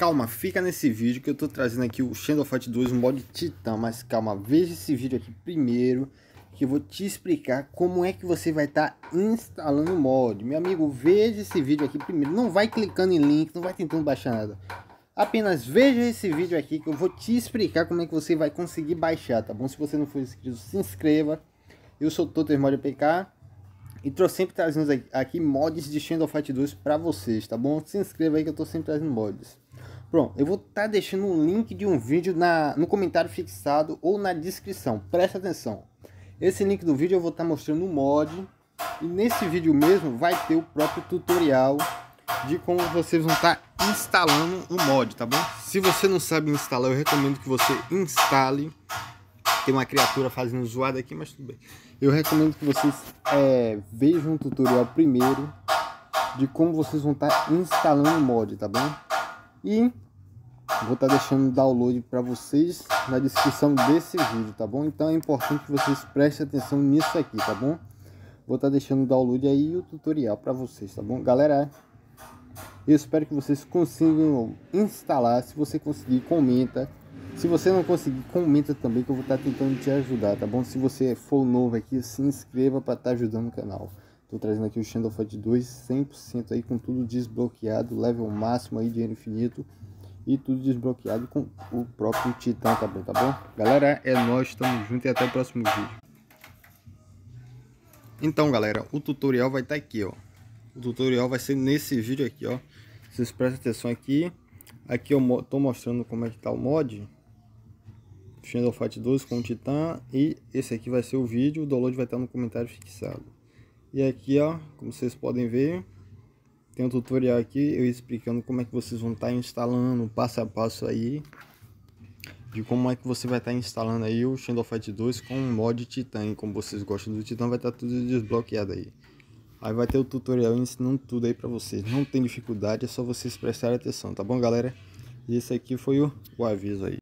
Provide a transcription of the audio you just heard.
Calma, fica nesse vídeo que eu tô trazendo aqui o Shadow Fight 2 mod Titã, mas calma, veja esse vídeo aqui primeiro que eu vou te explicar como é que você vai estar tá instalando o mod. Meu amigo, veja esse vídeo aqui primeiro, não vai clicando em link, não vai tentando baixar nada. Apenas veja esse vídeo aqui que eu vou te explicar como é que você vai conseguir baixar, tá bom? Se você não for inscrito, se inscreva. Eu sou o Totter Mod PK e tô sempre trazendo aqui mods de Shadow Fight 2 para vocês, tá bom? Se inscreva aí que eu tô sempre trazendo mods. Pronto, eu vou estar tá deixando um link de um vídeo na, no comentário fixado ou na descrição, presta atenção. Esse link do vídeo eu vou estar tá mostrando o mod e nesse vídeo mesmo vai ter o próprio tutorial de como vocês vão estar tá instalando o mod, tá bom? Se você não sabe instalar, eu recomendo que você instale. Tem uma criatura fazendo zoada aqui, mas tudo bem. Eu recomendo que vocês é, vejam o tutorial primeiro de como vocês vão estar tá instalando o mod, tá bom? E vou estar tá deixando o download para vocês na descrição desse vídeo, tá bom? Então é importante que vocês prestem atenção nisso aqui, tá bom? Vou estar tá deixando o download aí e o tutorial para vocês, tá bom? Galera, eu espero que vocês consigam instalar. Se você conseguir, comenta. Se você não conseguir, comenta também que eu vou estar tá tentando te ajudar, tá bom? Se você for novo aqui, se inscreva para estar tá ajudando o canal. Tô trazendo aqui o Shadow Fight 2 100% aí com tudo desbloqueado, level máximo aí, dinheiro infinito e tudo desbloqueado com o próprio Titã também, tá bom? Galera, é nós, tamo junto e até o próximo vídeo. Então, galera, o tutorial vai estar tá aqui, ó. O tutorial vai ser nesse vídeo aqui, ó. Vocês prestem atenção aqui. Aqui eu tô mostrando como é que tá o mod. Shadow Fight 2 com o Titã. E esse aqui vai ser o vídeo. O download vai estar tá no comentário fixado. E aqui, ó, como vocês podem ver, tem um tutorial aqui eu explicando como é que vocês vão estar tá instalando passo a passo aí de como é que você vai estar tá instalando aí o Shadow Fight 2 com o mod Titan, e como vocês gostam do Titan, vai estar tá tudo desbloqueado aí. Aí vai ter o tutorial ensinando tudo aí pra vocês, não tem dificuldade, é só vocês prestarem atenção, tá bom galera? E esse aqui foi o, o aviso aí.